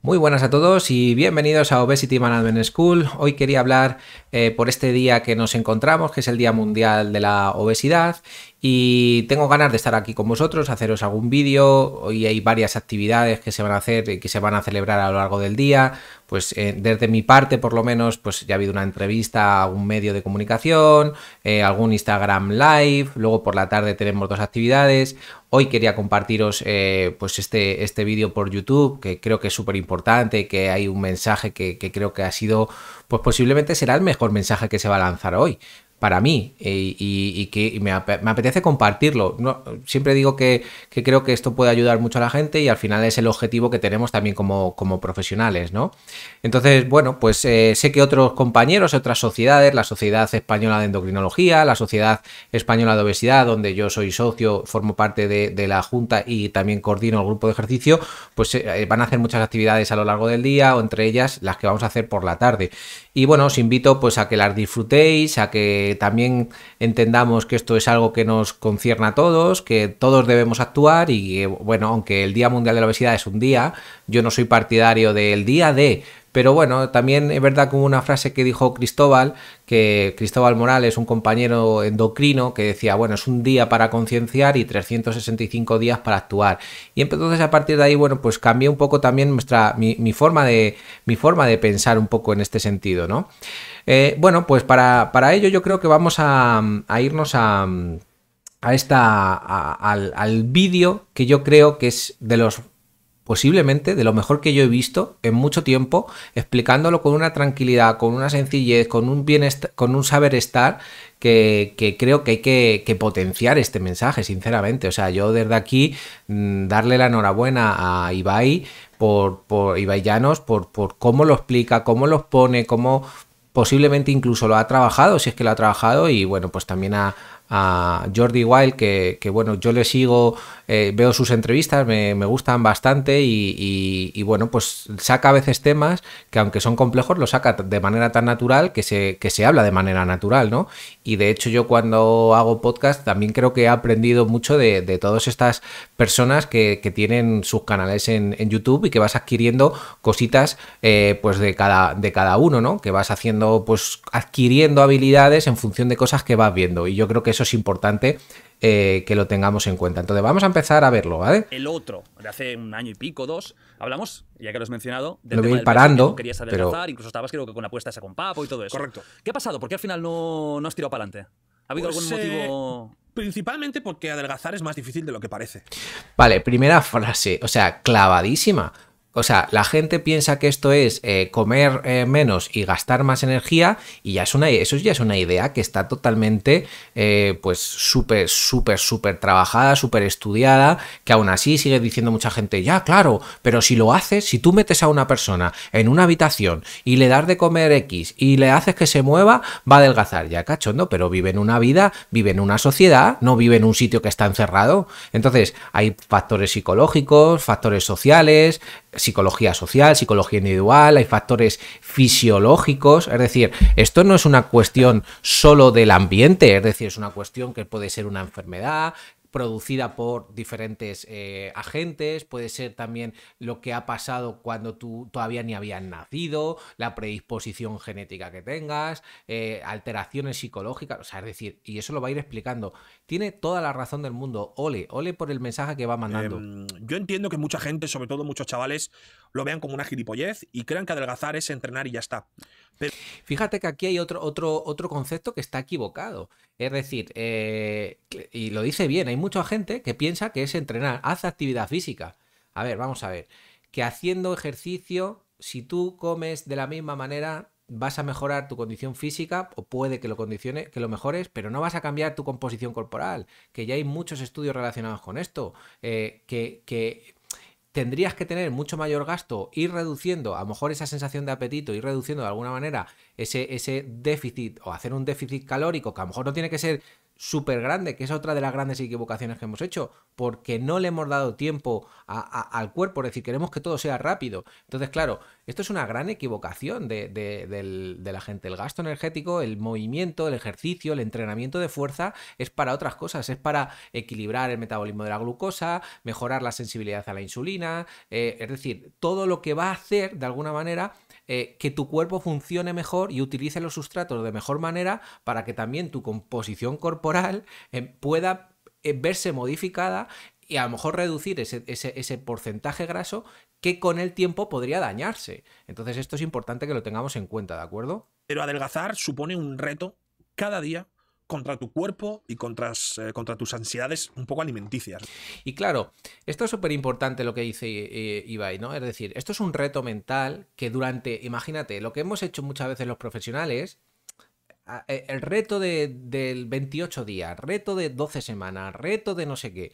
Muy buenas a todos y bienvenidos a Obesity Management School. Hoy quería hablar eh, por este día que nos encontramos, que es el Día Mundial de la Obesidad, y tengo ganas de estar aquí con vosotros, haceros algún vídeo. Hoy hay varias actividades que se van a hacer y que se van a celebrar a lo largo del día pues eh, desde mi parte por lo menos, pues ya ha habido una entrevista a un medio de comunicación, eh, algún Instagram Live, luego por la tarde tenemos dos actividades. Hoy quería compartiros eh, pues este, este vídeo por YouTube, que creo que es súper importante, que hay un mensaje que, que creo que ha sido, pues posiblemente será el mejor mensaje que se va a lanzar hoy para mí eh, y, que me, apetece compartirlo. siempre digo que, creo que esto puede ayudar mucho a la gente y al final es el objetivo que tenemos también como, profesionales, ¿no? Entonces, bueno, pues eh, sé que otros compañeros, otras sociedades, la Sociedad Española de Endocrinología, la Sociedad Española de Obesidad, donde yo soy socio, formo parte de, la Junta y también coordino el grupo de ejercicio, pues eh, van a hacer muchas actividades a lo largo del día o entre ellas las que vamos a hacer por la tarde. Y bueno, os invito pues a que las disfrutéis, a que también entendamos que esto es algo que nos concierne a todos, que todos debemos actuar y bueno, aunque el Día Mundial de la Obesidad es un día, yo no soy partidario del día de, pero bueno, también es verdad como una frase que dijo Cristóbal, que Cristóbal Morales, un compañero endocrino, que decía, bueno, es un día para concienciar y 365 días para actuar. Y entonces a partir de ahí, bueno, pues cambié un poco también nuestra, mi, forma, de, mi forma de pensar un poco en este sentido, ¿no? Eh, bueno, pues para, ello yo creo que vamos a, irnos a esta al, al vídeo que yo creo que es de los posiblemente de lo mejor que yo he visto en mucho tiempo, explicándolo con una tranquilidad, con una sencillez, con un con un saber estar que, creo que hay que, potenciar este mensaje, sinceramente. O sea, yo desde aquí mm, darle la enhorabuena a Ibai por, por Llanos, por, por cómo lo explica, cómo los pone, cómo posiblemente incluso lo ha trabajado, si es que lo ha trabajado, y bueno, pues también a, Jordi Wild, que, que, bueno, yo le sigo eh, veo sus entrevistas, me, gustan bastante y, bueno, pues saca a veces temas que aunque son complejos, los saca de manera tan natural que se, que se habla de manera natural, ¿no? Y de hecho yo cuando hago podcast también creo que he aprendido mucho de, todas estas personas que, tienen sus canales en, YouTube y que vas adquiriendo cositas eh, pues de cada, de cada uno, ¿no? Que vas haciendo, pues adquiriendo habilidades en función de cosas que vas viendo. Y yo creo que eso es importante eh, que lo tengamos en cuenta. Entonces vamos a empezar a verlo, ¿vale? El otro, de hace un año y pico, dos, hablamos, ya que lo has mencionado, de lo parando, que querías adelgazar, incluso estabas creo que con apuesta esa con Papo y todo eso. Correcto. ¿Qué ha pasado? ¿Por qué al final no, no has tirado para adelante? ¿Ha habido pues, algún motivo...? Eh, principalmente porque adelgazar es más difícil de lo que parece. Vale, primera frase, o sea, clavadísima. O sea, la gente piensa que esto es eh, comer eh, menos y gastar más energía y ya es una, eso ya es una idea que está totalmente, eh, pues, súper, súper, súper trabajada, súper estudiada, que aún así sigue diciendo mucha gente, ya, claro, pero si lo haces, si tú metes a una persona en una habitación y le das de comer X y le haces que se mueva, va a adelgazar, ya cachondo, pero vive en una vida, vive en una sociedad, no vive en un sitio que está encerrado. Entonces, hay factores psicológicos, factores sociales, psicología social, psicología individual, hay factores fisiológicos, es decir, esto no es una cuestión solo del ambiente, es decir, es una cuestión que puede ser una enfermedad, producida por diferentes eh, agentes, puede ser también lo que ha pasado cuando tú todavía ni habías nacido, la predisposición genética que tengas, eh, alteraciones psicológicas, o sea, es decir, y eso lo va a ir explicando. Tiene toda la razón del mundo, ole, ole por el mensaje que va mandando. Em, yo entiendo que mucha gente, sobre todo muchos chavales, lo vean como una gilipollez y crean que adelgazar es entrenar y ya está. Fíjate que aquí hay otro, otro, otro concepto que está equivocado. Es decir, eh, y lo dice bien, hay mucha gente que piensa que es entrenar, hace actividad física. A ver, vamos a ver. Que haciendo ejercicio, si tú comes de la misma manera, vas a mejorar tu condición física o puede que lo condicione, que lo mejores, pero no vas a cambiar tu composición corporal, que ya hay muchos estudios relacionados con esto, eh, que, que, tendrías que tener mucho mayor gasto, ir reduciendo a lo mejor esa sensación de apetito, ir reduciendo de alguna manera ese, ese déficit o hacer un déficit calórico que a lo mejor no tiene que ser súper grande, que es otra de las grandes equivocaciones que hemos hecho, porque no le hemos dado tiempo al cuerpo, es decir, queremos que todo sea rápido. Entonces, claro, esto es una gran equivocación de, la gente. El gasto energético, el movimiento, el ejercicio, el entrenamiento de fuerza es para otras cosas, es para equilibrar el metabolismo de la glucosa, mejorar la sensibilidad a la insulina, eh, es decir, todo lo que va a hacer de alguna manera eh, que tu cuerpo funcione mejor y utilice los sustratos de mejor manera para que también tu composición corporal eh, pueda eh, verse modificada y a lo mejor reducir ese, porcentaje graso que con el tiempo podría dañarse. Entonces esto es importante que lo tengamos en cuenta, ¿de acuerdo? Pero adelgazar supone un reto cada día contra tu cuerpo y eh, contra, tus ansiedades un poco alimenticias. Y claro, esto es súper importante lo que dice Ivai eh, Ibai, ¿no? Es decir, esto es un reto mental que durante, imagínate, lo que hemos hecho muchas veces los profesionales, eh, el reto de, del 28 días, reto de 12 semanas, reto de no sé qué.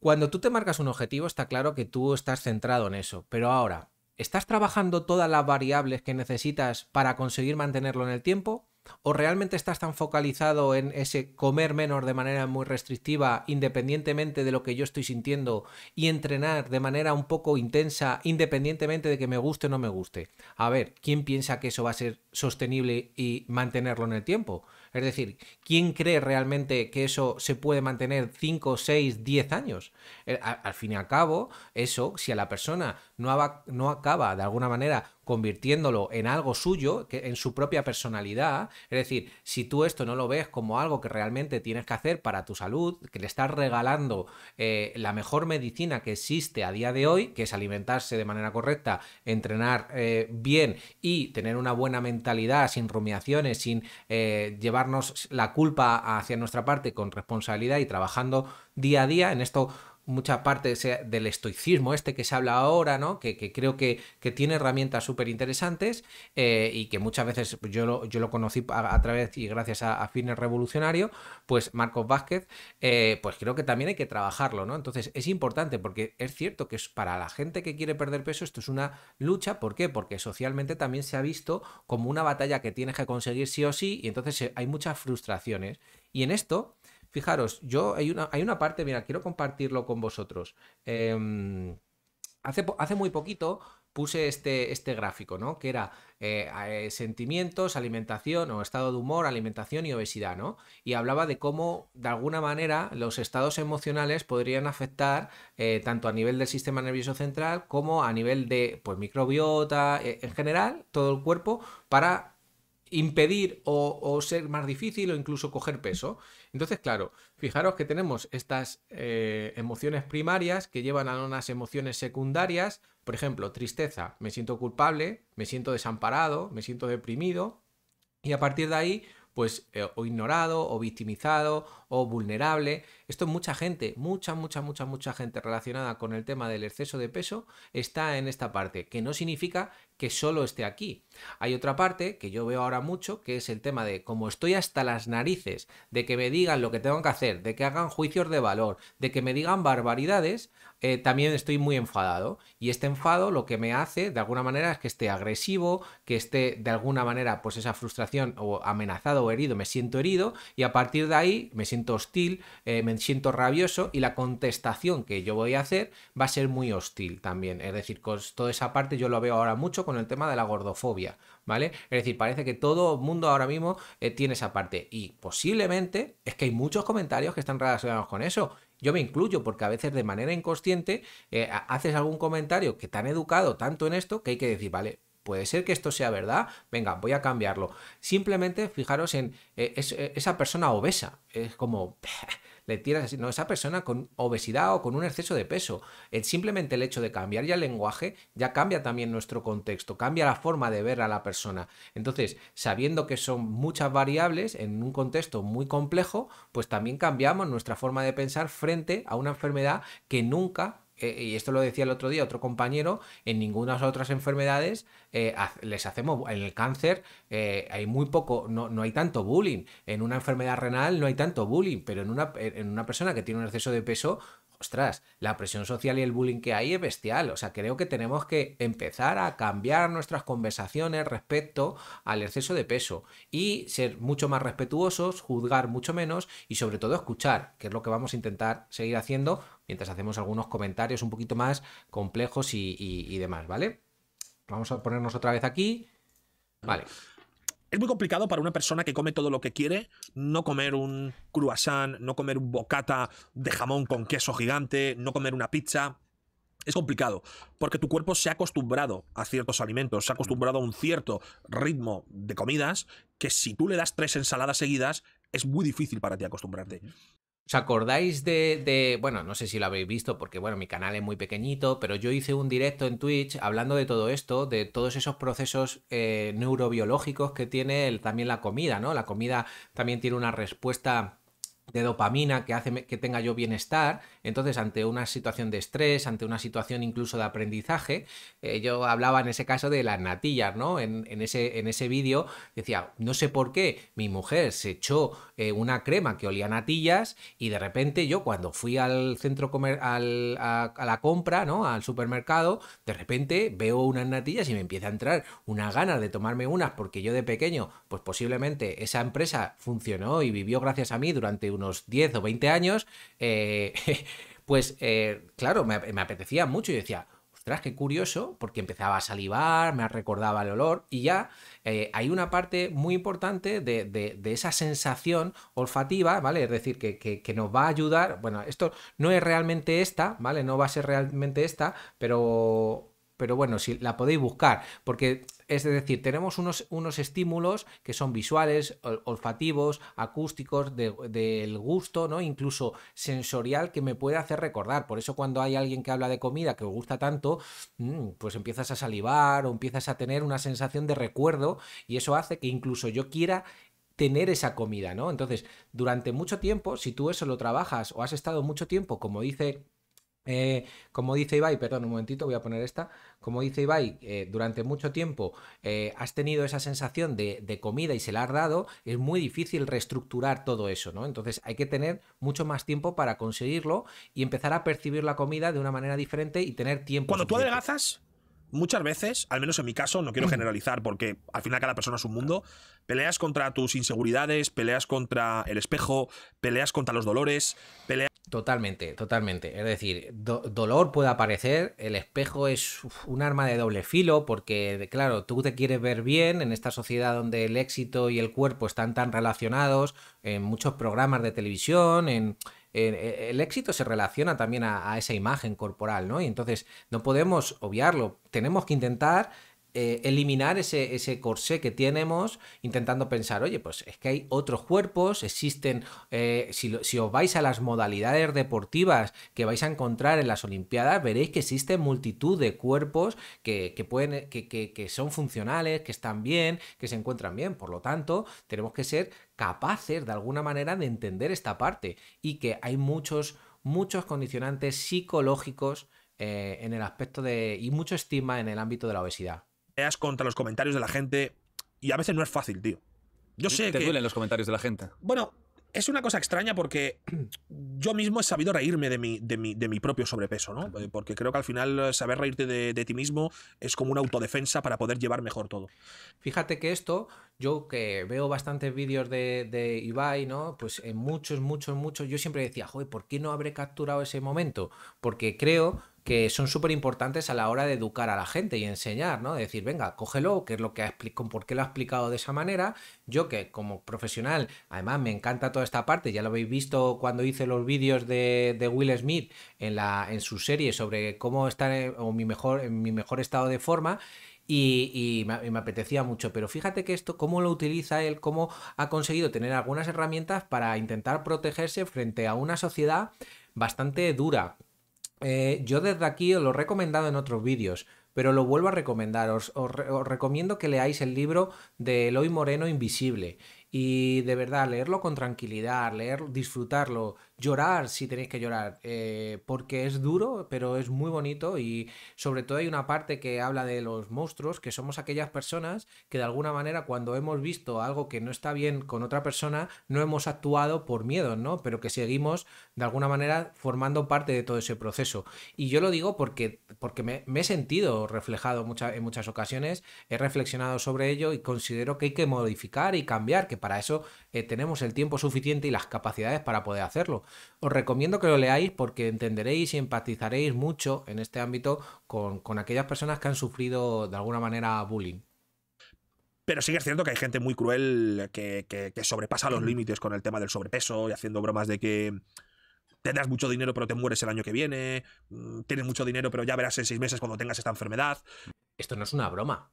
Cuando tú te marcas un objetivo, está claro que tú estás centrado en eso, pero ahora, ¿estás trabajando todas las variables que necesitas para conseguir mantenerlo en el tiempo? ¿O realmente estás tan focalizado en ese comer menos de manera muy restrictiva, independientemente de lo que yo estoy sintiendo, y entrenar de manera un poco intensa, independientemente de que me guste o no me guste? A ver, ¿quién piensa que eso va a ser sostenible y mantenerlo en el tiempo? Es decir, ¿quién cree realmente que eso se puede mantener 5, 6, 10 años? Eh, al, fin y al cabo, eso, si a la persona no, acaba de alguna manera convirtiéndolo en algo suyo, que, en su propia personalidad. Es decir, si tú esto no lo ves como algo que realmente tienes que hacer para tu salud, que le estás regalando eh, la mejor medicina que existe a día de hoy, que es alimentarse de manera correcta, entrenar eh, bien y tener una buena mentalidad sin rumiaciones, sin eh, llevarnos la culpa hacia nuestra parte con responsabilidad y trabajando día a día en esto mucha parte del estoicismo este que se habla ahora, ¿no? Que, creo que, tiene herramientas súper interesantes eh, y que muchas veces yo lo, yo lo conocí a, través y gracias a, fines revolucionarios, Revolucionario, pues Marcos Vázquez, eh, pues creo que también hay que trabajarlo, ¿no? Entonces es importante porque es cierto que es para la gente que quiere perder peso esto es una lucha, ¿por qué? Porque socialmente también se ha visto como una batalla que tienes que conseguir sí o sí y entonces eh, hay muchas frustraciones. Y en esto Fijaros, yo hay una, hay una parte, mira, quiero compartirlo con vosotros. Em, hace, hace muy poquito puse este, este, gráfico, ¿no? Que era eh, eh, sentimientos, alimentación o estado de humor, alimentación y obesidad, ¿no? Y hablaba de cómo, de alguna manera, los estados emocionales podrían afectar eh, tanto a nivel del sistema nervioso central como a nivel de, pues, microbiota, en general, todo el cuerpo, para impedir o, ser más difícil o incluso coger peso. Entonces, claro, fijaros que tenemos estas eh, emociones primarias que llevan a unas emociones secundarias, por ejemplo, tristeza, me siento culpable, me siento desamparado, me siento deprimido, y a partir de ahí, pues, eh, o ignorado, o victimizado, o vulnerable. Esto mucha gente, mucha, mucha, mucha, mucha gente relacionada con el tema del exceso de peso está en esta parte, que no significa que solo esté aquí. Hay otra parte que yo veo ahora mucho, que es el tema de como estoy hasta las narices de que me digan lo que tengo que hacer, de que hagan juicios de valor, de que me digan barbaridades, eh, también estoy muy enfadado. Y este enfado lo que me hace, de alguna manera, es que esté agresivo, que esté de alguna manera, pues esa frustración o amenazado o herido, me siento herido y a partir de ahí me siento hostil, eh, me siento rabioso y la contestación que yo voy a hacer va a ser muy hostil también. Es decir, con toda esa parte yo lo veo ahora mucho con el tema de la gordofobia, ¿vale? Es decir, parece que todo el mundo ahora mismo eh, tiene esa parte y posiblemente es que hay muchos comentarios que están relacionados con eso. Yo me incluyo porque a veces de manera inconsciente eh, haces algún comentario que te han educado tanto en esto que hay que decir, vale, puede ser que esto sea verdad, venga, voy a cambiarlo. Simplemente fijaros en eh, eh, esa persona obesa, es como... le tiras así, no, esa persona con obesidad o con un exceso de peso. Eh, simplemente el hecho de cambiar ya el lenguaje ya cambia también nuestro contexto, cambia la forma de ver a la persona. Entonces, sabiendo que son muchas variables en un contexto muy complejo, pues también cambiamos nuestra forma de pensar frente a una enfermedad que nunca eh, y esto lo decía el otro día otro compañero, en ninguna de las otras enfermedades eh, les hacemos, en el cáncer eh, hay muy poco, no, hay tanto bullying, en una enfermedad renal no hay tanto bullying, pero en una, en una persona que tiene un exceso de peso, ostras, la presión social y el bullying que hay es bestial. O sea, creo que tenemos que empezar a cambiar nuestras conversaciones respecto al exceso de peso y ser mucho más respetuosos, juzgar mucho menos y sobre todo escuchar, que es lo que vamos a intentar seguir haciendo mientras hacemos algunos comentarios un poquito más complejos y, demás, ¿vale? Vamos a ponernos otra vez aquí. Vale. Es muy complicado para una persona que come todo lo que quiere no comer un croissant, no comer un bocata de jamón con queso gigante, no comer una pizza. Es complicado, porque tu cuerpo se ha acostumbrado a ciertos alimentos, se ha acostumbrado a un cierto ritmo de comidas que si tú le das tres ensaladas seguidas es muy difícil para ti acostumbrarte. ¿Os acordáis de, Bueno, no sé si lo habéis visto porque, bueno, mi canal es muy pequeñito, pero yo hice un directo en Twitch hablando de todo esto, de todos esos procesos eh, neurobiológicos que tiene también la comida, ¿no? La comida también tiene una respuesta de dopamina que hace que tenga yo bienestar. Entonces, ante una situación de estrés, ante una situación incluso de aprendizaje, eh, yo hablaba en ese caso de las natillas, ¿no? En, ese, en ese vídeo decía, no sé por qué mi mujer se echó eh, una crema que olía natillas y de repente yo cuando fui al centro comer a, la compra, ¿no? Al supermercado, de repente veo unas natillas y me empieza a entrar una ganas de tomarme unas porque yo de pequeño, pues posiblemente esa empresa funcionó y vivió gracias a mí durante unos 10 o 20 años, eh, pues eh, claro, me, apetecía mucho y decía, ostras, qué curioso, porque empezaba a salivar, me recordaba el olor, y ya eh, hay una parte muy importante de, esa sensación olfativa, ¿vale? Es decir, que, nos va a ayudar. Bueno, esto no es realmente esta, ¿vale? No va a ser realmente esta, pero. Pero bueno, si la podéis buscar, porque es decir, tenemos unos, unos estímulos que son visuales, olfativos, acústicos, del gusto, ¿no? Incluso sensorial que me puede hacer recordar. Por eso cuando hay alguien que habla de comida que me gusta tanto, mm, pues empiezas a salivar o empiezas a tener una sensación de recuerdo y eso hace que incluso yo quiera tener esa comida, ¿no? Entonces, durante mucho tiempo, si tú eso lo trabajas o has estado mucho tiempo, como dice eh, como dice Ibai, perdón un momentito, voy a poner esta. Como dice Ibai, eh, durante mucho tiempo eh, has tenido esa sensación de, comida y se la has dado, es muy difícil reestructurar todo eso, ¿no? Entonces hay que tener mucho más tiempo para conseguirlo y empezar a percibir la comida de una manera diferente y tener tiempo. Cuando tú adelgazas, muchas veces, al menos en mi caso, no quiero generalizar porque al final cada persona es un mundo, peleas contra tus inseguridades, peleas contra el espejo, peleas contra los dolores, peleas Totalmente, totalmente. Es decir, dolor puede aparecer, el espejo es un arma de doble filo porque, claro, tú te quieres ver bien en esta sociedad donde el éxito y el cuerpo están tan relacionados, en muchos programas de televisión, e, el éxito se relaciona también a, a, esa imagen corporal, ¿no? Y entonces no podemos obviarlo, tenemos que intentar eh, eliminar ese, ese, corsé que tenemos intentando pensar, oye, pues es que hay otros cuerpos, existen, eh, si, os vais a las modalidades deportivas que vais a encontrar en las Olimpiadas, veréis que existen multitud de cuerpos que, pueden, que, son funcionales, que están bien, que se encuentran bien. Por lo tanto, tenemos que ser capaces de alguna manera de entender esta parte y que hay muchos, muchos condicionantes psicológicos eh, en el aspecto de... y mucho estigma en el ámbito de la obesidad contra los comentarios de la gente y a veces no es fácil, tío. Yo sé ¿Te duelen los comentarios de la gente? Bueno, es una cosa extraña porque yo mismo he sabido reírme de mi, de mi, propio sobrepeso, ¿no? Porque creo que al final eh, saber reírte de, ti mismo es como una autodefensa para poder llevar mejor todo. Fíjate que esto, yo que veo bastantes vídeos de, Ibai, ¿no? Pues en muchos, muchos, muchos, yo siempre decía, joder, ¿por qué no habré capturado ese momento? Porque creo que son súper importantes a la hora de educar a la gente y enseñar, ¿no? De decir, venga, cógelo, que es lo que ha por qué lo ha explicado de esa manera. Yo que como profesional, además me encanta toda esta parte, ya lo habéis visto cuando hice los vídeos de, Will Smith en, la, en su serie sobre cómo estar en, eh, mi mejor, mi mejor estado de forma. Y, me, y, me, apetecía mucho. Pero fíjate que esto, cómo lo utiliza él, cómo ha conseguido tener algunas herramientas para intentar protegerse frente a una sociedad bastante dura eh, yo desde aquí os lo he recomendado en otros vídeos, pero lo vuelvo a recomendar. Os, recomiendo que leáis el libro de Eloy Moreno Invisible. Y de verdad, leerlo con tranquilidad, leer, disfrutarlo llorar si tenéis que llorar, eh, porque es duro, pero es muy bonito y sobre todo hay una parte que habla de los monstruos, que somos aquellas personas que de alguna manera cuando hemos visto algo que no está bien con otra persona, no hemos actuado por miedo, ¿no? Pero que seguimos de alguna manera formando parte de todo ese proceso. Y yo lo digo porque, porque me, he sentido reflejado en muchas ocasiones, he reflexionado sobre ello y considero que hay que modificar y cambiar, que para eso eh, tenemos el tiempo suficiente y las capacidades para poder hacerlo. Os recomiendo que lo leáis porque entenderéis y empatizaréis mucho en este ámbito con, aquellas personas que han sufrido de alguna manera bullying. Pero sigue siendo que hay gente muy cruel que, sobrepasa los límites con el tema del sobrepeso y haciendo bromas de que tendrás mucho dinero pero te mueres el año que viene, mm, tienes mucho dinero pero ya verás en seis meses cuando tengas esta enfermedad. Esto no es una broma.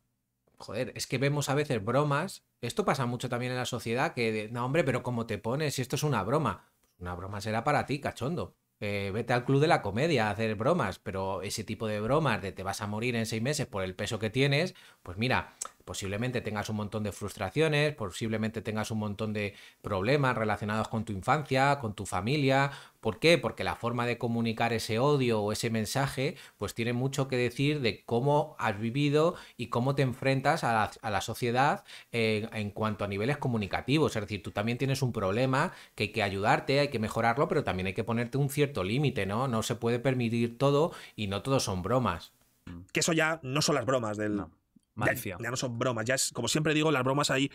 Joder, es que vemos a veces bromas. Esto pasa mucho también en la sociedad que, no, hombre, pero ¿cómo te pones? Si esto es una broma una broma será para ti, cachondo. Eh, vete al club de la comedia a hacer bromas, pero ese tipo de bromas de te vas a morir en seis meses por el peso que tienes, pues mira, posiblemente tengas un montón de frustraciones, posiblemente tengas un montón de problemas relacionados con tu infancia, con tu familia. ¿Por qué? Porque la forma de comunicar ese odio o ese mensaje, pues tiene mucho que decir de cómo has vivido y cómo te enfrentas a la, sociedad eh, en, cuanto a niveles comunicativos. Es decir, tú también tienes un problema que hay que ayudarte, hay que mejorarlo, pero también hay que ponerte un cierto límite, ¿no? No se puede permitir todo y no todo son bromas. Que eso ya no son las bromas del... Ya, no son bromas, ya es, como siempre digo, las bromas hay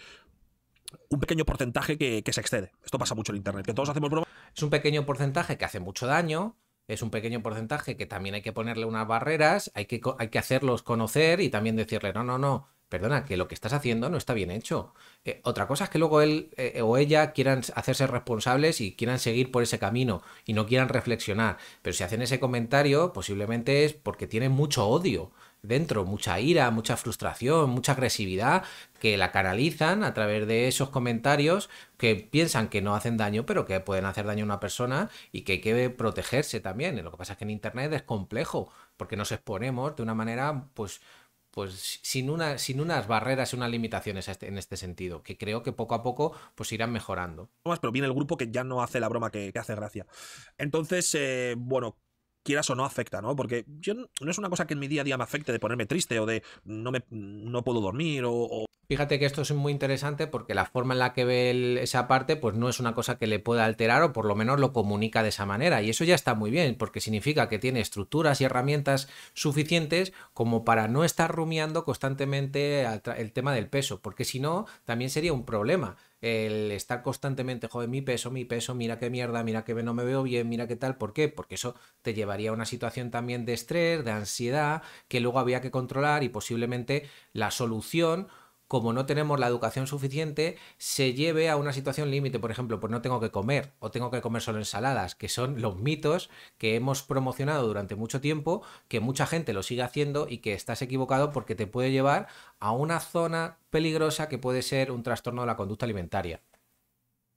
un pequeño porcentaje que, se excede. Esto pasa mucho en Internet, que todos hacemos bromas. Es un pequeño porcentaje que hace mucho daño, es un pequeño porcentaje que también hay que ponerle unas barreras, hay que, hay que hacerlos conocer y también decirle, no, no, no, perdona, que lo que estás haciendo no está bien hecho. Eh, otra cosa es que luego él eh, o ella quieran hacerse responsables y quieran seguir por ese camino y no quieran reflexionar. Pero si hacen ese comentario, posiblemente es porque tienen mucho odio dentro, mucha ira, mucha frustración, mucha agresividad, que la canalizan a través de esos comentarios que piensan que no hacen daño, pero que pueden hacer daño a una persona y que hay que protegerse también. Lo que pasa es que en Internet es complejo, porque nos exponemos de una manera, pues, pues sin, una, sin unas barreras y unas limitaciones este, en este sentido, que creo que poco a poco pues irán mejorando. Pero viene el grupo que ya no hace la broma que, hace gracia. Entonces, eh, bueno, quieras o no afecta, ¿no? Porque yo no es una cosa que en mi día a día me afecte de ponerme triste o de no me no puedo dormir o, Fíjate que esto es muy interesante porque la forma en la que ve esa parte pues no es una cosa que le pueda alterar o por lo menos lo comunica de esa manera y eso ya está muy bien porque significa que tiene estructuras y herramientas suficientes como para no estar rumiando constantemente el tema del peso porque si no también sería un problema el estar constantemente, joder, mi peso, mi peso, mira qué mierda, mira que no me veo bien, mira qué tal, ¿por qué? Porque eso te llevaría a una situación también de estrés, de ansiedad, que luego había que controlar y posiblemente la solución como no tenemos la educación suficiente, se lleve a una situación límite. Por ejemplo, pues no tengo que comer o tengo que comer solo ensaladas, que son los mitos que hemos promocionado durante mucho tiempo, que mucha gente lo sigue haciendo y que estás equivocado porque te puede llevar a una zona peligrosa que puede ser un trastorno de la conducta alimentaria.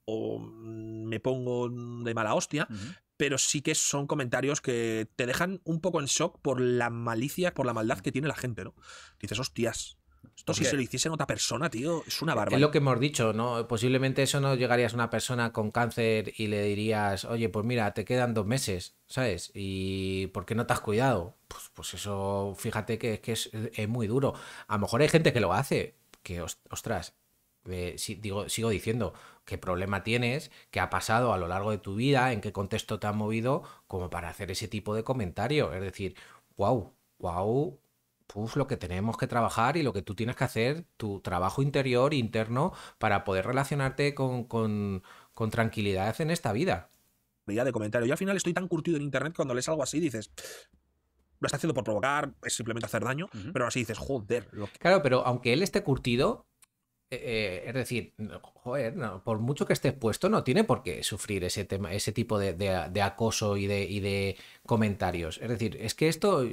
O mm, me pongo de mala hostia, pero sí que son comentarios que te dejan un poco en shock por la malicia, por la maldad mm. que tiene la gente, ¿no? Dices, hostias, esto si se lo hiciesen a otra persona, tío, es una barbaridad. Es lo que hemos dicho, ¿no? Posiblemente eso no llegarías a una persona con cáncer y le dirías, oye, pues mira, te quedan dos meses, ¿sabes? ¿Y por qué no te has cuidado? Pues, pues eso, fíjate que, es, muy duro. A lo mejor hay gente que lo hace, que, ostras, eh, digo, sigo diciendo, qué problema tienes, qué ha pasado a lo largo de tu vida, en qué contexto te has movido, como para hacer ese tipo de comentario. Es decir, wow, wow, pues, lo que tenemos que trabajar y lo que tú tienes que hacer, tu trabajo interior, interno, para poder relacionarte con, tranquilidad en esta vida. De comentario. Yo al final estoy tan curtido en internet que cuando lees algo así dices, lo está haciendo por provocar, es simplemente hacer daño, pero así dices, joder. Claro, pero aunque él esté curtido, eh, eh, es decir, joder, por mucho que esté expuesto, no tiene por qué sufrir ese tema, ese tipo de, acoso y de, y de, comentarios. Es decir, es que esto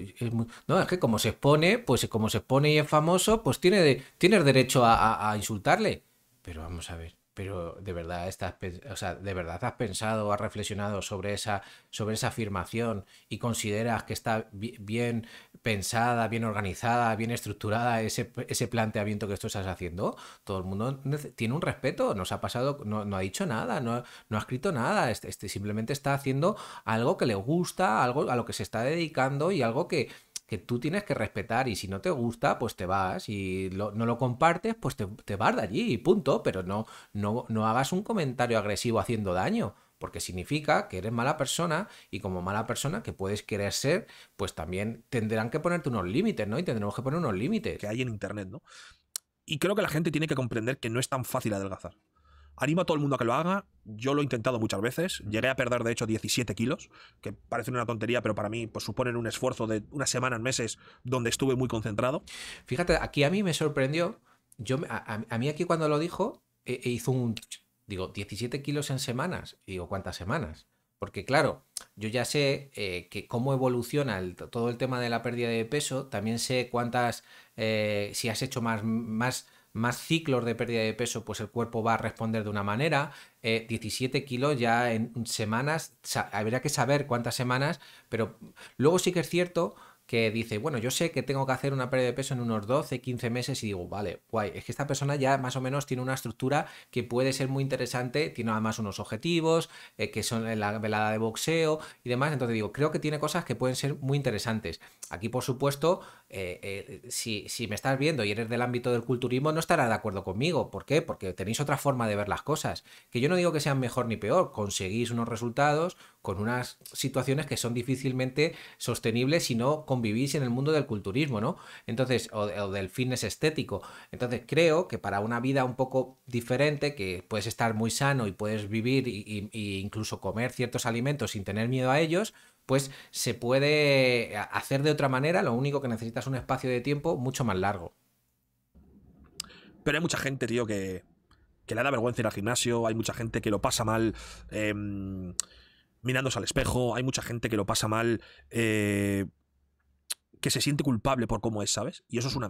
no, es que como se expone, pues como se expone y es famoso, pues tiene, el derecho a insultarle. Pero vamos a ver pero de verdad estás, de verdad has pensado, has reflexionado sobre esa, sobre esa afirmación y consideras que está bien pensada, bien organizada, bien estructurada ese, planteamiento que tú estás haciendo. Todo el mundo tiene un respeto, ha pasado, no, ha dicho nada, no, no ha escrito nada, este, este, simplemente está haciendo algo que le gusta, algo a lo que se está dedicando y algo que que tú tienes que respetar y si no te gusta, pues te vas y no lo compartes, pues te, te, vas de allí y punto, pero no, no, no hagas un comentario agresivo haciendo daño, porque significa que eres mala persona y como mala persona que puedes querer ser, pues también tendrán que ponerte unos límites, ¿no? Y tendremos que poner unos límites. Que hay en Internet, ¿no? Y creo que la gente tiene que comprender que no es tan fácil adelgazar. Animo a todo el mundo a que lo haga. Yo lo he intentado muchas veces. Llegué a perder, de hecho, 17 kilos, que parece una tontería, pero para mí pues, suponen un esfuerzo de unas semanas, meses, donde estuve muy concentrado. Fíjate, aquí a mí me sorprendió. Yo, a, mí aquí cuando lo dijo, e, e hizo un... Digo, 17 kilos en semanas. Y digo, ¿cuántas semanas? Porque claro, yo ya sé eh, que cómo evoluciona todo el tema de la pérdida de peso, también sé cuántas, eh, si has hecho más, más más ciclos de pérdida de peso, pues el cuerpo va a responder de una manera. 17 eh, kilos ya en semanas, habría que saber cuántas semanas, pero luego sí que es cierto que dice, bueno, yo sé que tengo que hacer una pérdida de peso en unos 12, 15 meses y digo, vale, guay, es que esta persona ya más o menos tiene una estructura que puede ser muy interesante, tiene además unos objetivos, eh, que son la velada de boxeo y demás, entonces digo, creo que tiene cosas que pueden ser muy interesantes. Aquí, por supuesto, eh, eh, si, me estás viendo y eres del ámbito del culturismo, no estarás de acuerdo conmigo. ¿Por qué? Porque tenéis otra forma de ver las cosas, que yo no digo que sean mejor ni peor, conseguís unos resultados con unas situaciones que son difícilmente sostenibles, sino con vivís en el mundo del culturismo, ¿no? Entonces, o, del fitness estético. Entonces, creo que para una vida un poco diferente, que puedes estar muy sano y puedes vivir e, incluso comer ciertos alimentos sin tener miedo a ellos, pues se puede hacer de otra manera, lo único que necesitas es un espacio de tiempo mucho más largo. Pero hay mucha gente, tío, que, que le da vergüenza ir al gimnasio, hay mucha gente que lo pasa mal em, mirándose al espejo, hay mucha gente que lo pasa mal eh, que se siente culpable por cómo es, ¿sabes? Y eso es una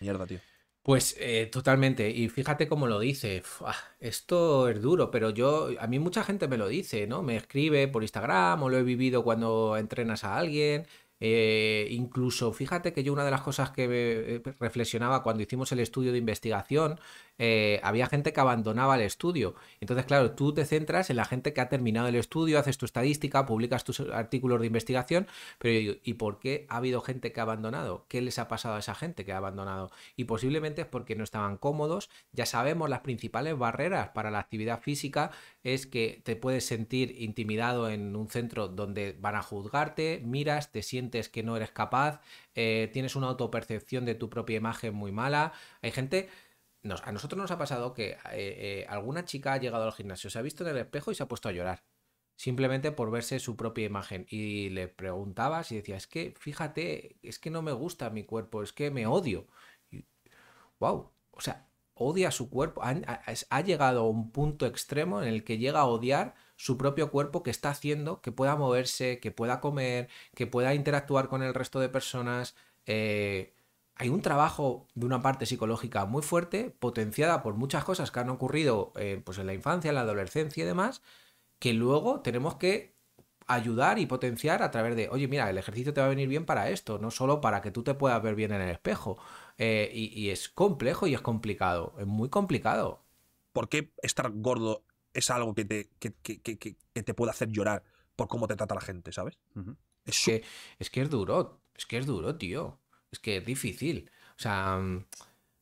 mierda, tío. Pues eh, totalmente, y fíjate cómo lo dice. esto es duro, pero yo, a mí mucha gente me lo dice, ¿no? Me escribe por Instagram o lo he vivido cuando entrenas a alguien. Eh, incluso, fíjate que yo una de las cosas que eh, reflexionaba cuando hicimos el estudio de investigación eh, había gente que abandonaba el estudio. Entonces, claro, tú te centras en la gente que ha terminado el estudio, haces tu estadística, publicas tus artículos de investigación, pero yo digo, ¿y por qué ha habido gente que ha abandonado? ¿Qué les ha pasado a esa gente que ha abandonado? Y posiblemente es porque no estaban cómodos. Ya sabemos, las principales barreras para la actividad física es que te puedes sentir intimidado en un centro donde van a juzgarte, miras, te sientes que no eres capaz, eh, tienes una autopercepción de tu propia imagen muy mala. Hay gente a nosotros nos ha pasado que eh, eh, alguna chica ha llegado al gimnasio, se ha visto en el espejo y se ha puesto a llorar, simplemente por verse su propia imagen. Y le preguntabas y decía, es que fíjate, es que no me gusta mi cuerpo, es que me odio. wow, o sea, odia su cuerpo, ha, llegado a un punto extremo en el que llega a odiar su propio cuerpo que está haciendo que pueda moverse, que pueda comer, que pueda interactuar con el resto de personas. Eh, hay un trabajo de una parte psicológica muy fuerte, potenciada por muchas cosas que han ocurrido eh, pues en la infancia, en la adolescencia y demás, que luego tenemos que ayudar y potenciar a través de, oye, mira, el ejercicio te va a venir bien para esto, no solo para que tú te puedas ver bien en el espejo. Eh, y, es complejo y es complicado, es muy complicado. ¿Por qué estar gordo es algo que te, que, te puede hacer llorar por cómo te trata la gente, ¿sabes? es, que, es duro, es que es duro, tío. Es que es difícil. O sea, mm,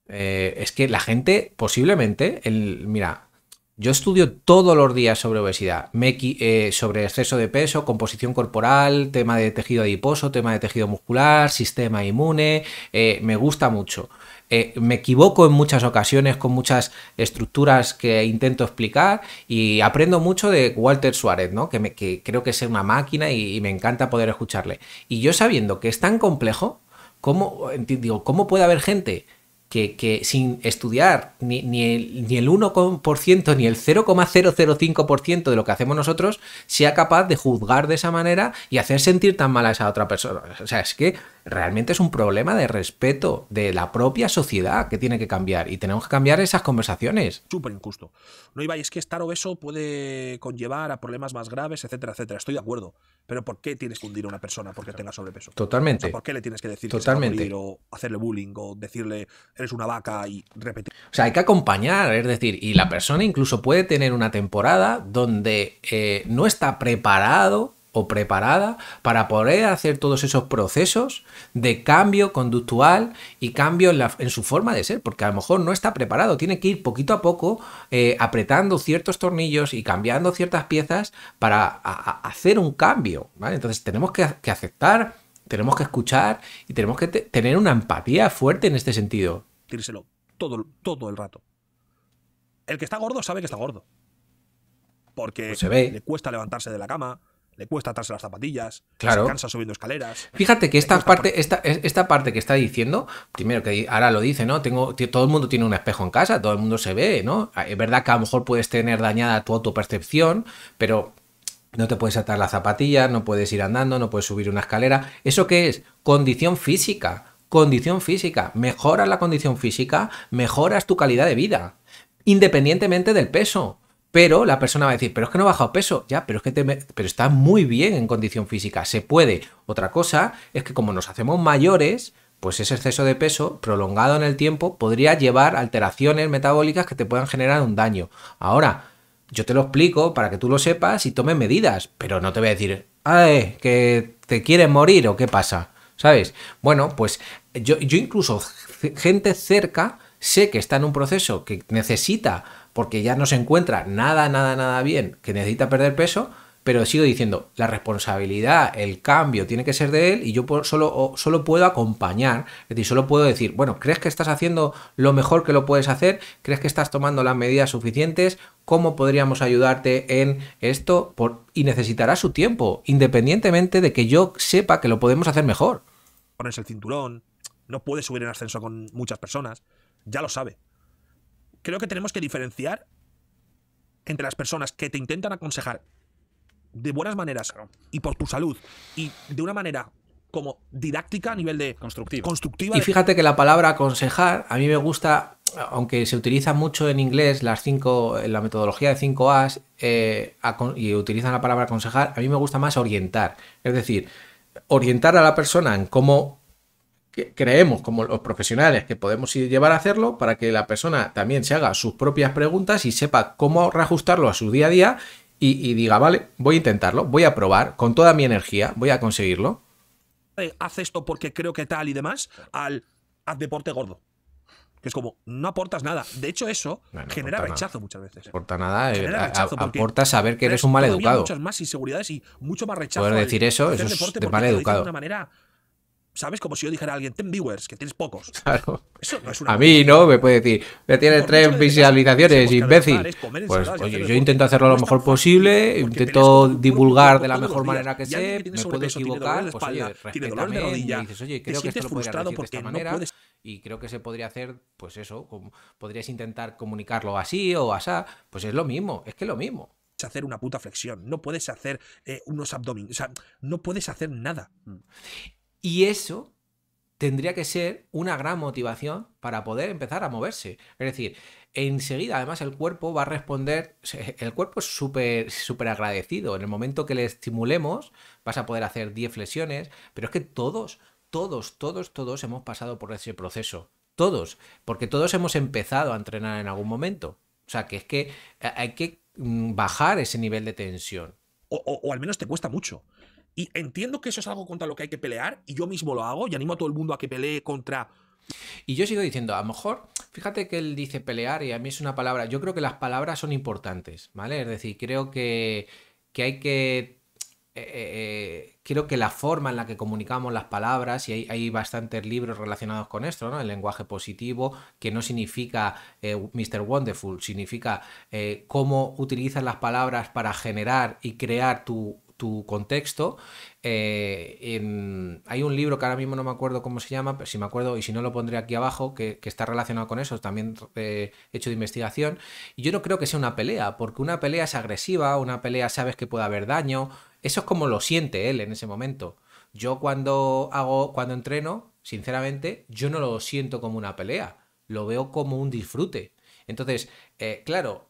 eh, es que la gente posiblemente, el, mira, yo estudio todos los días sobre obesidad, me, eh, sobre exceso de peso, composición corporal, tema de tejido adiposo, tema de tejido muscular, sistema inmune, eh, me gusta mucho. me equivoco en muchas ocasiones con muchas estructuras que intento explicar y aprendo mucho de Walter Suárez, ¿no? que, me, creo que es una máquina y me encanta poder escucharle. Y yo sabiendo que es tan complejo, ¿Cómo, digo, ¿cómo puede haber gente que, que sin estudiar ni, ni, el, ni el 1% ni el 0,005% de lo que hacemos nosotros sea capaz de juzgar de esa manera y hacer sentir tan mal a esa otra persona? O sea, es que realmente es un problema de respeto de la propia sociedad que tiene que cambiar y tenemos que cambiar esas conversaciones. Súper injusto. No iba, es que estar obeso puede conllevar a problemas más graves, etcétera, etcétera. Estoy de acuerdo. Pero ¿por qué tienes que hundir a una persona porque tenga sobrepeso? Totalmente. ¿Por qué le tienes que decir Totalmente. Que o hacerle bullying o decirle eres una vaca y repetir? O sea, hay que acompañar, es decir, y la persona incluso puede tener una temporada donde eh, no está preparado o preparada para poder hacer todos esos procesos de cambio conductual y cambio en, su forma de ser, porque a lo mejor no está preparado, tiene que ir poquito a poco eh, apretando ciertos tornillos y cambiando ciertas piezas para hacer un cambio. Entonces tenemos que, aceptar tenemos que escuchar y tenemos que tener una empatía fuerte en este sentido. Tírselo todo, todo el rato. El que está gordo sabe que está gordo. Porque pues se ve. le cuesta levantarse de la cama, le cuesta atarse las zapatillas, claro. se cansa subiendo escaleras. Fíjate que esta parte, esta, esta parte que está diciendo, primero que ahora lo dice, ¿no? Tengo, todo el mundo tiene un espejo en casa, todo el mundo se ve, ¿no? Ah, es verdad que a lo mejor puedes tener dañada tu autopercepción, pero no te puedes atar las zapatillas, no puedes ir andando, no puedes subir una escalera. ¿Eso qué es? Condición física. Condición física. Mejoras la condición física, mejoras tu calidad de vida, independientemente del peso. Pero la persona va a decir, pero es que no he bajado peso, ya, pero es que te pero está muy bien en condición física, se puede. Otra cosa es que como nos hacemos mayores, pues ese exceso de peso prolongado en el tiempo podría llevar alteraciones metabólicas que te puedan generar un daño. Ahora, yo te lo explico para que tú lo sepas y tomes medidas, pero no te voy a decir, que te quieres morir o qué pasa, ¿sabes? Bueno, pues yo, yo incluso gente cerca sé que está en un proceso que necesita porque ya no se encuentra nada, nada, nada bien, que necesita perder peso, pero sigo diciendo, la responsabilidad, el cambio tiene que ser de él y yo solo, solo puedo acompañar, es decir, solo puedo decir, bueno, ¿crees que estás haciendo lo mejor que lo puedes hacer? ¿Crees que estás tomando las medidas suficientes? ¿Cómo podríamos ayudarte en esto? Por... Y necesitará su tiempo, independientemente de que yo sepa que lo podemos hacer mejor. Pones el cinturón, no puedes subir en ascenso con muchas personas, ya lo sabe creo que tenemos que diferenciar entre las personas que te intentan aconsejar de buenas maneras y por tu salud y de una manera como didáctica a nivel de constructiva. y fíjate que la palabra aconsejar a mí me gusta, aunque se utiliza mucho en inglés las cinco, la metodología de 5 A's eh, y utilizan la palabra aconsejar, a mí me gusta más orientar. Es decir, orientar a la persona en cómo creemos como los profesionales que podemos llevar a hacerlo para que la persona también se haga sus propias preguntas y sepa cómo reajustarlo a su día a día y, diga, vale, voy a intentarlo, voy a probar con toda mi energía, voy a conseguirlo. Eh, haz esto porque creo que tal y demás, al haz deporte gordo. Que es como, no aportas nada. De hecho, eso genera rechazo muchas veces. No aporta nada, eh, aporta saber que eres un mal educado. Poder decir eso, eso es de mal educado. ¿Sabes? Como si yo dijera a alguien, ten viewers, que tienes pocos. Claro. a mí, ¿no? Me puede decir, me tienes tres visualizaciones, imbécil. pues oye, yo intento hacerlo lo mejor posible, intento divulgar de la mejor manera que sé, me puedo equivocar, pues oye, Y dices, oye, creo que esto lo frustrado porque y creo que se podría hacer, pues eso, podrías intentar comunicarlo así o asá, pues es lo mismo, es que es lo mismo. Hacer una puta flexión, no puedes hacer eh, unos abdominales o sea, no puedes hacer nada. Y eso tendría que ser una gran motivación para poder empezar a moverse. Es decir, enseguida además el cuerpo va a responder, el cuerpo es súper súper agradecido, en el momento que le estimulemos vas a poder hacer 10 flexiones, pero es que todos, todos, todos, todos hemos pasado por ese proceso, todos, porque todos hemos empezado a entrenar en algún momento. O sea, que es que eh, hay que mm, bajar ese nivel de tensión. o al menos te cuesta mucho. Y entiendo que eso es algo contra lo que hay que pelear y yo mismo lo hago y animo a todo el mundo a que pelee contra... Y yo sigo diciendo, a lo mejor, fíjate que él dice pelear y a mí es una palabra, yo creo que las palabras son importantes, ¿vale? Es decir, creo que, que hay que... Eh, eh, eh, creo que la forma en la que comunicamos las palabras, y hay, hay, bastantes libros relacionados con esto, ¿no? El lenguaje positivo, que no significa Mr. Wonderful, significa cómo utilizas las palabras para generar y crear tu tu contexto. Eh, em, hay un libro que ahora mismo no me acuerdo cómo se llama, pero si me acuerdo y si no lo pondré aquí abajo, que, está relacionado con eso, también eh, hecho de investigación. Y yo no creo que sea una pelea, porque una pelea es agresiva, una pelea sabes que puede haber daño. Eso es como lo siente él en ese momento. Yo cuando hago, cuando entreno, sinceramente, yo no lo siento como una pelea, lo veo como un disfrute entonces, eh, claro,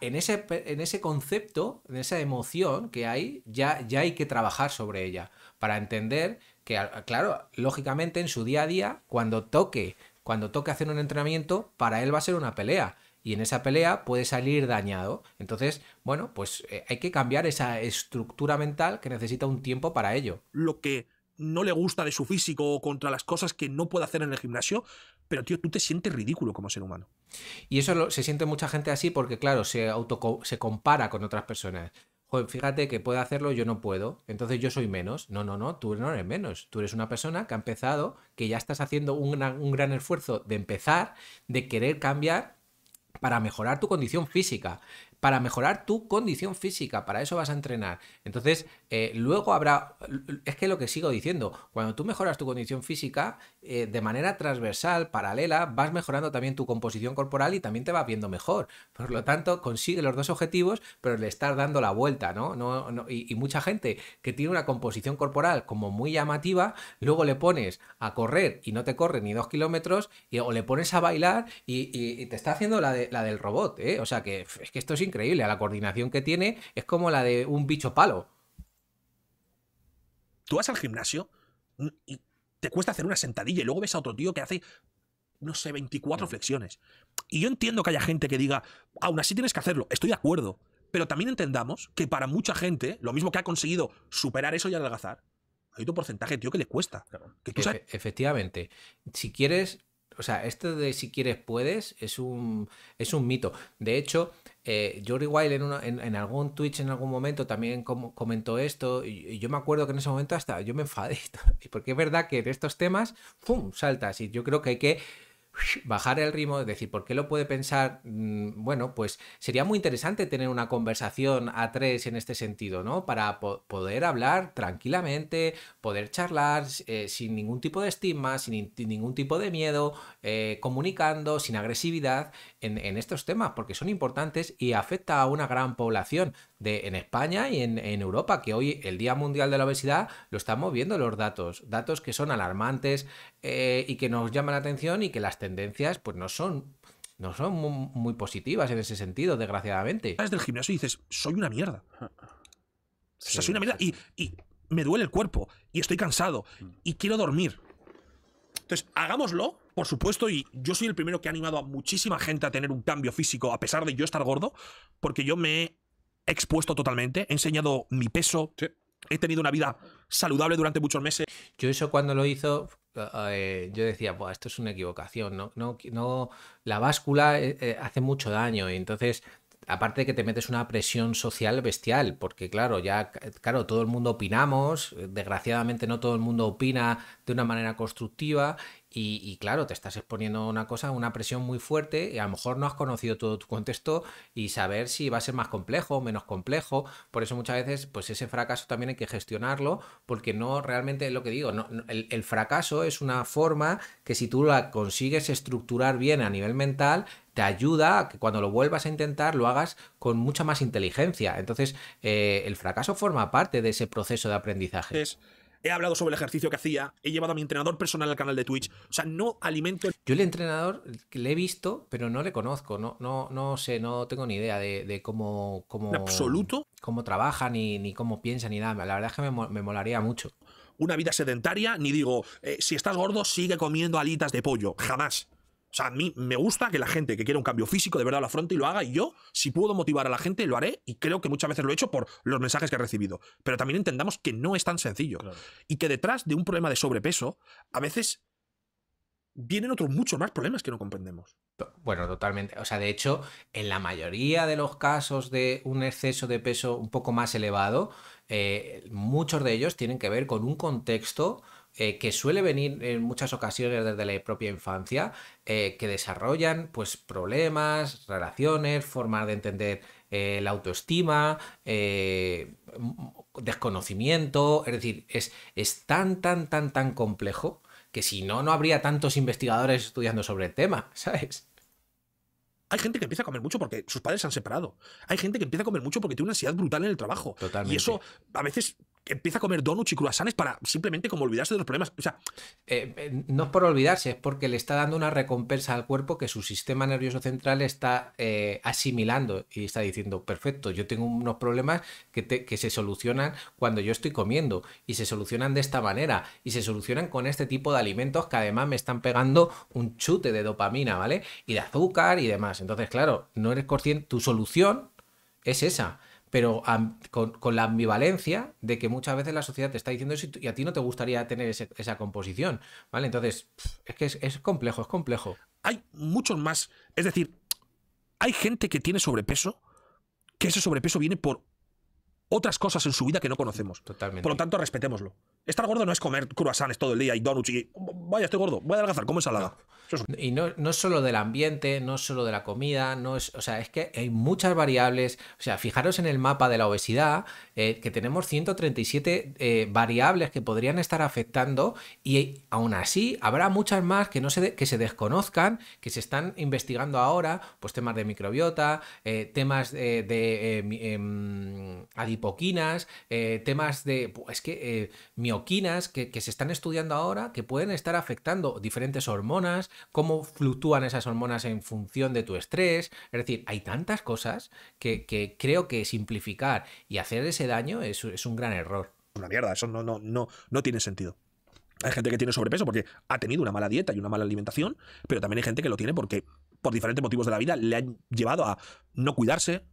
en ese, concepto, en esa emoción que hay, ya, hay que trabajar sobre ella para entender que, claro, lógicamente en su día a día, cuando toque, cuando toque hacer un entrenamiento, para él va a ser una pelea y en esa pelea puede salir dañado. Entonces, bueno, pues eh, hay que cambiar esa estructura mental que necesita un tiempo para ello. Lo que no le gusta de su físico o contra las cosas que no puede hacer en el gimnasio, pero tío, tú te sientes ridículo como ser humano. Y eso se siente mucha gente así porque, claro, se, auto, se compara con otras personas. Joder, fíjate que puede hacerlo, yo no puedo, entonces yo soy menos. No, no, no, tú no eres menos. Tú eres una persona que ha empezado, que ya estás haciendo un gran esfuerzo de empezar, de querer cambiar para mejorar tu condición física para mejorar tu condición física, para eso vas a entrenar. Entonces, eh, luego habrá, es que lo que sigo diciendo, cuando tú mejoras tu condición física eh, de manera transversal, paralela, vas mejorando también tu composición corporal y también te vas viendo mejor. Por lo tanto, consigue los dos objetivos, pero le estás dando la vuelta, ¿no? no, y, mucha gente que tiene una composición corporal como muy llamativa, luego le pones a correr y no te corre ni dos kilómetros, y, o le pones a bailar y, te está haciendo la, de, la del robot, ¿eh? O sea que es que esto es increíble increíble. La coordinación que tiene es como la de un bicho palo. Tú vas al gimnasio y te cuesta hacer una sentadilla y luego ves a otro tío que hace, no sé, 24 mm. flexiones. Y yo entiendo que haya gente que diga, aún así tienes que hacerlo, estoy de acuerdo. Pero también entendamos que para mucha gente, lo mismo que ha conseguido superar eso y adelgazar, hay otro porcentaje, tío, que le cuesta. efectivamente. Si quieres, o sea, esto de si quieres puedes es un, es un mito. De hecho, eh, Wile en, algún Twitch en algún momento también comentó esto y, yo me acuerdo que en ese momento hasta yo me enfadé porque es verdad que en estos temas ¡pum! saltas y yo creo que hay que bajar el ritmo, es decir, ¿por qué lo puede pensar? Mm, bueno, pues sería muy interesante tener una conversación a tres en este sentido, ¿no? Para poder hablar tranquilamente, poder charlar eh, sin ningún tipo de estigma, sin, ningún tipo de miedo, eh, comunicando, sin agresividad en, estos temas porque son importantes y afecta a una gran población de, en España y en, Europa, que hoy el Día Mundial de la Obesidad lo estamos viendo los datos, datos que son alarmantes eh, y que nos llaman la atención y que las tendencias pues no son no son muy, positivas en ese sentido, desgraciadamente. Desde del gimnasio y dices, soy una mierda. soy una mierda Y, y, me duele el cuerpo y estoy cansado y quiero dormir hagámoslo, por supuesto, y yo soy el primero que ha animado a muchísima gente a tener un cambio físico, a pesar de yo estar gordo, porque yo me he expuesto totalmente, he enseñado mi peso, he tenido una vida saludable durante muchos meses. Yo eso cuando lo hizo, eh, yo decía, esto es una equivocación, no, no, la báscula eh, eh, hace mucho daño, y entonces aparte de que te metes una presión social bestial, porque claro, ya, claro, todo el mundo opinamos, eh, desgraciadamente no todo el mundo opina de una manera constructiva y, claro, te estás exponiendo a una cosa, una presión muy fuerte, y a lo mejor no has conocido todo tu contexto y saber si va a ser más complejo o menos complejo. Por eso muchas veces, pues ese fracaso también hay que gestionarlo, porque no realmente es lo que digo, no, el, fracaso es una forma que si tú la consigues estructurar bien a nivel mental, te ayuda a que cuando lo vuelvas a intentar lo hagas con mucha más inteligencia. Entonces, eh, el fracaso forma parte de ese proceso de aprendizaje he hablado sobre el ejercicio que hacía, he llevado a mi entrenador personal al canal de Twitch. O sea, no alimento. Yo el entrenador le he visto, pero no le conozco, no, no, no sé, no tengo ni idea de, cómo, cómo. absoluto. Cómo trabaja, ni, ni cómo piensa, ni nada. La verdad es que me, molaría mucho una vida sedentaria, ni digo, eh, si estás gordo, sigue comiendo alitas de pollo. Jamás. O sea, a mí me gusta que la gente que quiera un cambio físico de verdad lo afronte y lo haga. Y yo, si puedo motivar a la gente, lo haré. Y creo que muchas veces lo he hecho por los mensajes que he recibido. Pero también entendamos que no es tan sencillo. Y que detrás de un problema de sobrepeso, a veces vienen otros muchos más problemas que no comprendemos. Bueno, totalmente. O sea, de hecho, en la mayoría de los casos de un exceso de peso un poco más elevado, eh, muchos de ellos tienen que ver con un contexto eh, que suele venir en muchas ocasiones desde la propia infancia, eh, que desarrollan pues, problemas, relaciones, formas de entender eh, la autoestima, desconocimiento, es decir, es, es tan, tan, tan, tan complejo que si no, no habría tantos investigadores estudiando sobre el tema, ¿sabes? Hay gente que empieza a comer mucho porque sus padres se han separado. Hay gente que empieza a comer mucho porque tiene una ansiedad brutal en el trabajo. Totalmente. Y eso a veces empieza a comer donuts y croissants para simplemente como olvidarse de los problemas. O sea, eh, eh, no es por olvidarse, es porque le está dando una recompensa al cuerpo que su sistema nervioso central está eh, asimilando y está diciendo, perfecto, yo tengo unos problemas que, que se solucionan cuando yo estoy comiendo y se solucionan de esta manera y se solucionan con este tipo de alimentos que además me están pegando un chute de dopamina, ¿vale? Y de azúcar y demás. Entonces, claro, no eres consciente, tu solución es esa pero con, la ambivalencia de que muchas veces la sociedad te está diciendo eso y a ti no te gustaría tener esa composición, ¿vale? Entonces, es que es, complejo, es complejo. Hay muchos más, es decir, hay gente que tiene sobrepeso, que ese sobrepeso viene por otras cosas en su vida que no conocemos. Totalmente. Por lo tanto, respetémoslo. Estar gordo no es comer cruasanes todo el día y donuts y vaya, estoy gordo, voy a adelgazar, como ensalada. No. Y no, no solo del ambiente, no es solo de la comida, no es, o sea, es que hay muchas variables. O sea, fijaros en el mapa de la obesidad, eh, que tenemos 137 eh, variables que podrían estar afectando y aún así habrá muchas más que, no se que se desconozcan, que se están investigando ahora, pues temas de microbiota, eh, temas de, em, adipoquinas, temas de, pues es que que, se están estudiando ahora que pueden estar afectando diferentes hormonas, cómo fluctúan esas hormonas en función de tu estrés. Es decir, hay tantas cosas que, creo que simplificar y hacer ese daño es, un gran error. Una mierda, eso no, no, no, no tiene sentido. Hay gente que tiene sobrepeso porque ha tenido una mala dieta y una mala alimentación, pero también hay gente que lo tiene porque por diferentes motivos de la vida le han llevado a no cuidarse,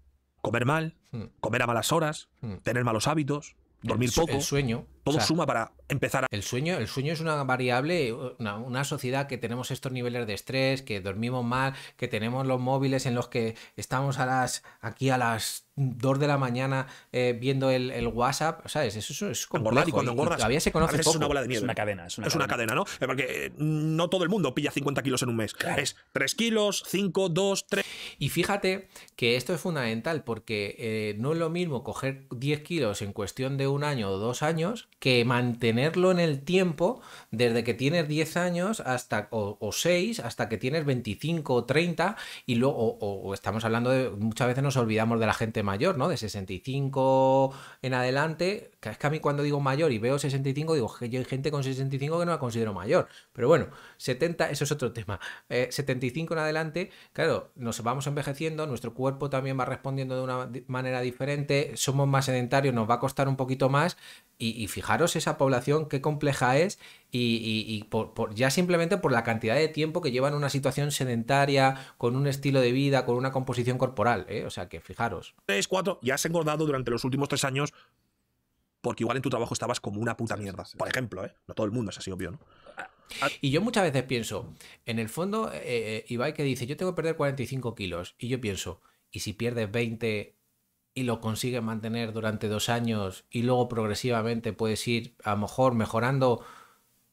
comer mal, hmm. comer a malas horas, hmm. tener malos hábitos, dormir poco. El sueño. Todo suma para empezar El sueño, el sueño es una variable, una, sociedad que tenemos estos niveles de estrés, que dormimos mal, que tenemos los móviles en los que estamos a las, aquí a las 2 de la mañana eh, viendo el, WhatsApp, ¿sabes? Eso, es como Es una bola Es una cadena. Es una, cadena. ¿no? Eh, porque eh, no todo el mundo pilla 50 kilos en un mes. Es 3 kilos, 5, 2, 3... Y fíjate que esto es fundamental porque no es lo mismo coger 10 kilos en cuestión de un año o dos años que mantener Tenerlo en el tiempo desde que tienes 10 años hasta, o, 6 hasta que tienes 25 o 30 y luego, o, estamos hablando de, muchas veces nos olvidamos de la gente mayor, ¿no? De 65 en adelante, es que a mí cuando digo mayor y veo 65 digo, que yo hay gente con 65 que no la considero mayor, pero bueno, 70, eso es otro tema, 75 eh, en adelante, claro, nos vamos envejeciendo, nuestro cuerpo también va respondiendo de una manera diferente, somos más sedentarios, nos va a costar un poquito más, y, fijaros esa población, qué compleja es, y, por, ya simplemente por la cantidad de tiempo que llevan una situación sedentaria, con un estilo de vida, con una composición corporal. ¿eh? O sea que fijaros. 3, 4, ya has engordado durante los últimos tres años porque igual en tu trabajo estabas como una puta mierda. Por ejemplo, ¿eh? No todo el mundo es así, obvio, ¿no? Ah, y yo muchas veces pienso, en el fondo, eh, eh, Ibai que dice, yo tengo que perder 45 kilos, y yo pienso, ¿y si pierdes 20 y lo consigue mantener durante dos años y luego progresivamente puedes ir a lo mejor mejorando,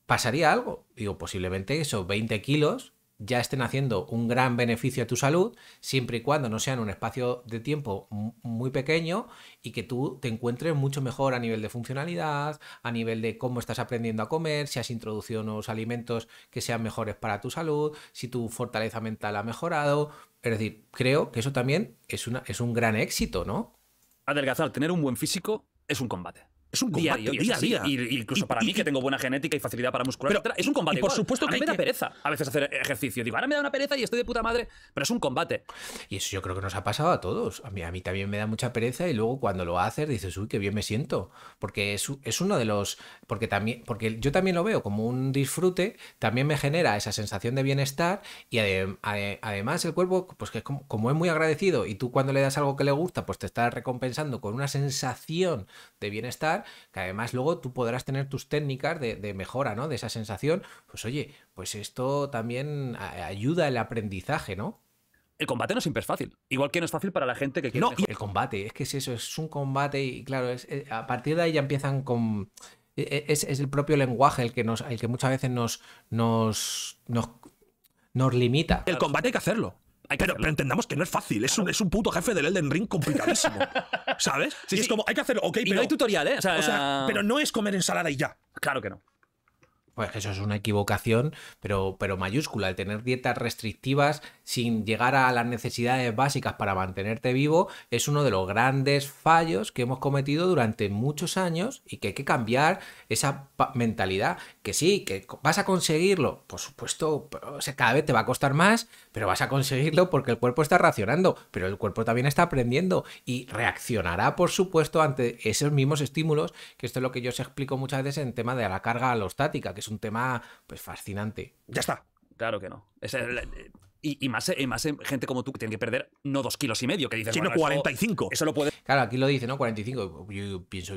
¿pasaría algo? Digo, posiblemente eso, 20 kilos ya estén haciendo un gran beneficio a tu salud, siempre y cuando no sean un espacio de tiempo muy pequeño y que tú te encuentres mucho mejor a nivel de funcionalidad, a nivel de cómo estás aprendiendo a comer, si has introducido nuevos alimentos que sean mejores para tu salud, si tu fortaleza mental ha mejorado. Es decir, creo que eso también es, una, es un gran éxito, ¿no? Adelgazar, tener un buen físico es un combate. Es un combate día a día. incluso para mí, que tengo buena genética y facilidad para muscular, es un combate. por supuesto que me da pereza a veces hacer ejercicio. Digo, ahora me da una pereza y estoy de puta madre, pero es un combate. Y eso yo creo que nos ha pasado a todos. A mí, a mí también me da mucha pereza y luego cuando lo haces dices, uy, qué bien me siento. Porque es, es uno de los. Porque, también, porque yo también lo veo como un disfrute, también me genera esa sensación de bienestar y además el cuerpo, pues que como es muy agradecido y tú cuando le das algo que le gusta, pues te estás recompensando con una sensación de bienestar que además luego tú podrás tener tus técnicas de, mejora, ¿no? De esa sensación, pues oye, pues esto también ayuda el aprendizaje, ¿no? el combate no siempre es fácil. Igual que no es fácil para la gente que quiere. el combate, es que es eso, es un combate y claro, eh, a partir de ahí ya empiezan con. E, e, es, el propio lenguaje el que, nos, el que muchas veces nos, nos, nos, limita. El combate hay que hacerlo pero, entendamos que no es fácil. Es, un, es un puto jefe del Elden Ring complicadísimo. ¿Sabes? Sí, es como, hay que hacerlo, ok, pero. hay tutorial, ¿eh? O sea, pero no es comer ensalada y ya. Claro que no. Pues eso es una equivocación, pero, pero mayúscula, el tener dietas restrictivas sin llegar a las necesidades básicas para mantenerte vivo es uno de los grandes fallos que hemos cometido durante muchos años y que hay que cambiar esa mentalidad. Que sí, que vas a conseguirlo, por supuesto, cada vez te va a costar más, pero vas a conseguirlo porque el cuerpo está racionando, pero el cuerpo también está aprendiendo y reaccionará, por supuesto, ante esos mismos estímulos, que esto es lo que yo os explico muchas veces en tema de la carga alostática, que es un tema pues fascinante. Ya está. Claro que no. Eh, y, más, más, gente como tú que tiene que perder no dos kilos y medio, que dices. Sino 45. eso, lo puede. Claro, aquí lo dice, ¿no? 45. Yo, pienso,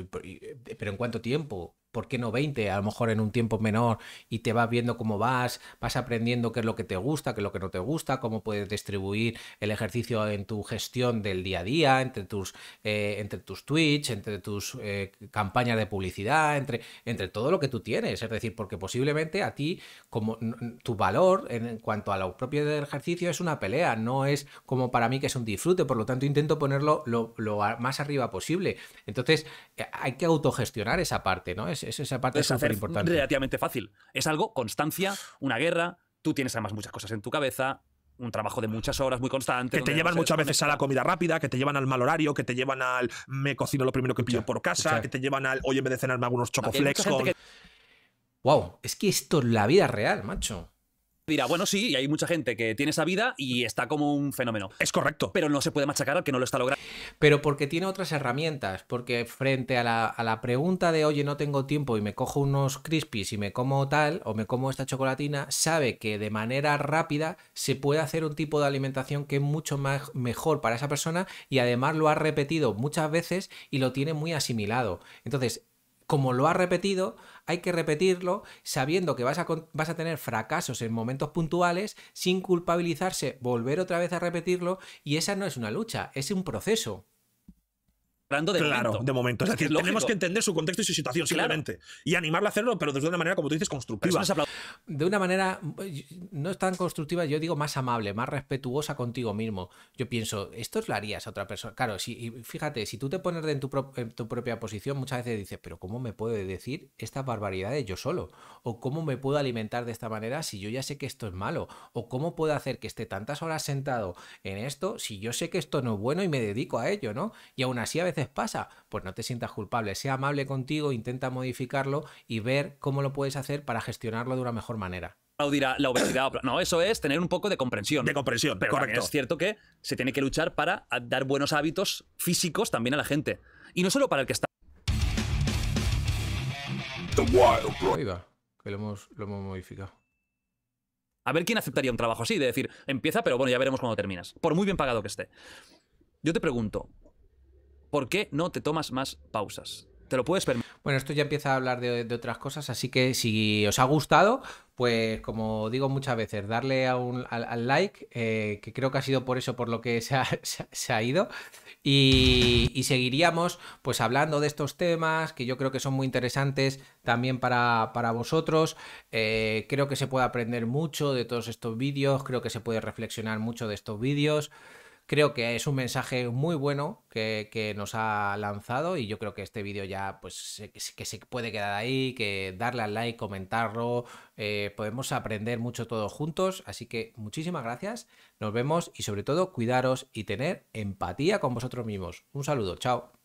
¿pero en cuánto tiempo? ¿por qué no 20? A lo mejor en un tiempo menor y te vas viendo cómo vas, vas aprendiendo qué es lo que te gusta, qué es lo que no te gusta, cómo puedes distribuir el ejercicio en tu gestión del día a día, entre tus, eh, entre tus Twitch, entre tus eh, campañas de publicidad, entre, entre todo lo que tú tienes. Es decir, porque posiblemente a ti, como tu valor en cuanto a lo propio del ejercicio es una pelea, no es como para mí que es un disfrute, por lo tanto intento ponerlo lo, lo más arriba posible. Entonces, eh, hay que autogestionar esa parte, ¿no? es, esa parte súper importante. Relativamente fácil. Es algo, constancia, una guerra, tú tienes además muchas cosas en tu cabeza, un trabajo de muchas horas, muy constante. Que te llevan muchas veces a la comida rápida, que te llevan al mal horario, que te llevan al me cocino lo primero que pillo por casa, que te llevan al hoy en vez de cenarme algunos chocoflex Wow, es que esto es la vida real, macho dirá, bueno, sí, y hay mucha gente que tiene esa vida y mm. está como un fenómeno. Es correcto. Pero no se puede machacar al que no lo está logrando. Pero porque tiene otras herramientas, porque frente a la, a la pregunta de, oye, no tengo tiempo y me cojo unos crispies y me como tal o me como esta chocolatina, sabe que de manera rápida se puede hacer un tipo de alimentación que es mucho más mejor para esa persona y además lo ha repetido muchas veces y lo tiene muy asimilado. Entonces, como lo ha repetido, hay que repetirlo sabiendo que vas a, vas a tener fracasos en momentos puntuales sin culpabilizarse, volver otra vez a repetirlo y esa no es una lucha, es un proceso claro, de momento. Es, decir, tenemos que entender su contexto y su situación simplemente. Y animarlo a hacerlo, pero desde una manera, como tú dices, constructiva. De una manera no es tan constructiva, yo digo más amable, más respetuosa contigo mismo. Yo pienso, esto lo harías a otra persona. Claro, si, fíjate, si tú te pones en tu, propia posición, muchas veces dices, pero ¿cómo me puedo decir estas barbaridades yo solo? ¿O cómo me puedo alimentar de esta manera si yo ya sé que esto es malo? ¿O cómo puedo hacer que esté tantas horas sentado en esto si yo sé que esto no es bueno y me dedico a ello, ¿no? Y aún así a veces pasa, pues no te sientas culpable, sea amable contigo, intenta modificarlo y ver cómo lo puedes hacer para gestionarlo de una mejor manera la obesidad. No, eso es tener un poco de comprensión. De comprensión, pero correcto. es cierto que se tiene que luchar para ah, dar buenos hábitos físicos también a la gente. Y no solo para el que está. lo hemos, modificado. A ver quién aceptaría un trabajo así, de decir, empieza, pero bueno, ya veremos cuando terminas. Por muy bien pagado que esté. Yo te pregunto, ¿por qué no te tomas más pausas? Te lo puedes permitir. Bueno, esto ya empieza a hablar de, otras cosas, así que si os ha gustado, pues como digo muchas veces, darle al, like, eh, que creo que ha sido por eso por lo que se ha, ido. Y, seguiríamos pues hablando de estos temas que yo creo que son muy interesantes también para, vosotros. Eh, creo que se puede aprender mucho de todos estos vídeos, creo que se puede reflexionar mucho de estos vídeos. Creo que es un mensaje muy bueno que, nos ha lanzado y yo creo que este vídeo ya, pues, que se puede quedar ahí, que darle al like, comentarlo, eh, podemos aprender mucho todos juntos. Así que muchísimas gracias, nos vemos y sobre todo cuidaros y tener empatía con vosotros mismos. Un saludo, chao.